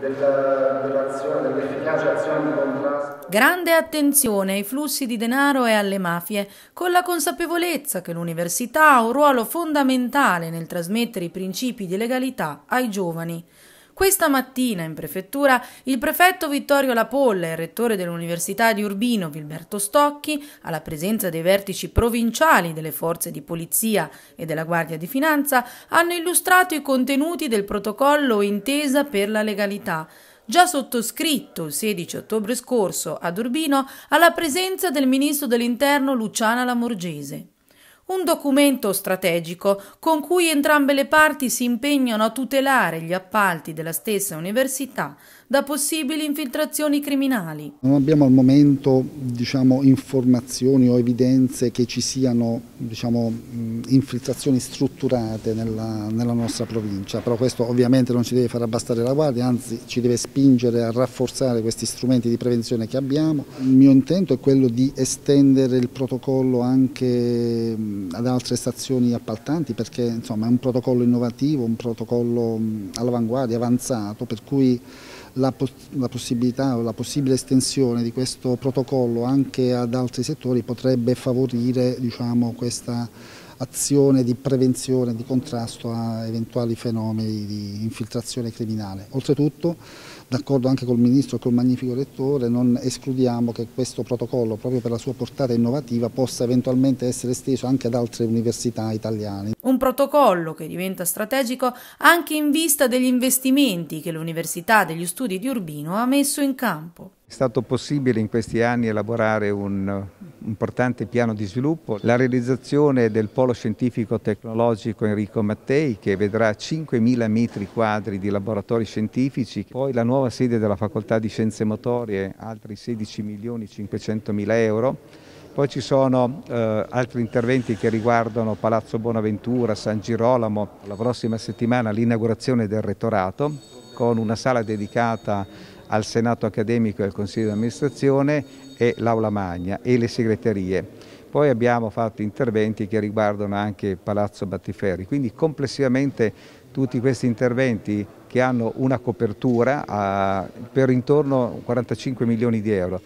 dell'azione, dell'efficace azione di contrasto. Grande attenzione ai flussi di denaro e alle mafie, con la consapevolezza che l'università ha un ruolo fondamentale nel trasmettere i principi di legalità ai giovani. Questa mattina in prefettura il prefetto Vittorio Lapolla e il rettore dell'Università di Urbino Vilberto Stocchi, alla presenza dei vertici provinciali delle forze di polizia e della Guardia di Finanza, hanno illustrato i contenuti del protocollo intesa per la legalità già sottoscritto il 16 ottobre scorso ad Urbino alla presenza del ministro dell'interno Luciana Lamorgese un documento strategico con cui entrambe le parti si impegnano a tutelare gli appalti della stessa università da possibili infiltrazioni criminali. Non abbiamo al momento diciamo, informazioni o evidenze che ci siano diciamo, infiltrazioni strutturate nella, nella, nostra provincia, però questo ovviamente non ci deve far abbassare la guardia, anzi ci deve spingere a rafforzare questi strumenti di prevenzione che abbiamo. Il mio intento è quello di estendere il protocollo anche Ehm, ad altre stazioni appaltanti perché insomma, è un protocollo innovativo, un protocollo mm, all'avanguardia, avanzato, per cui la, pos la possibilità o la possibile estensione di questo protocollo anche ad altri settori potrebbe favorire diciamo, questa azione di prevenzione, di contrasto a eventuali fenomeni di infiltrazione criminale. Oltretutto, d'accordo anche col Ministro e col magnifico Rettore, non escludiamo che questo protocollo, proprio per la sua portata innovativa, possa eventualmente essere esteso anche ad altre università italiane. Un protocollo che diventa strategico anche in vista degli investimenti che l'Università degli Studi di Urbino ha messo in campo. È stato possibile in questi anni elaborare un importante piano di sviluppo, la realizzazione del polo scientifico tecnologico Enrico Mattei che vedrà 5.000 metri quadri di laboratori scientifici, poi la nuova sede della Facoltà di Scienze Motorie, altri 16 milioni 500 mila euro, poi ci sono eh, altri interventi che riguardano Palazzo Bonaventura, San Girolamo, la prossima settimana l'inaugurazione del rettorato con una sala dedicata al Senato Accademico e al Consiglio di amministrazione e l'Aula Magna e le segreterie. Poi abbiamo fatto interventi che riguardano anche Palazzo Battiferri, quindi complessivamente tutti questi interventi che hanno una copertura per intorno a 45 milioni di euro.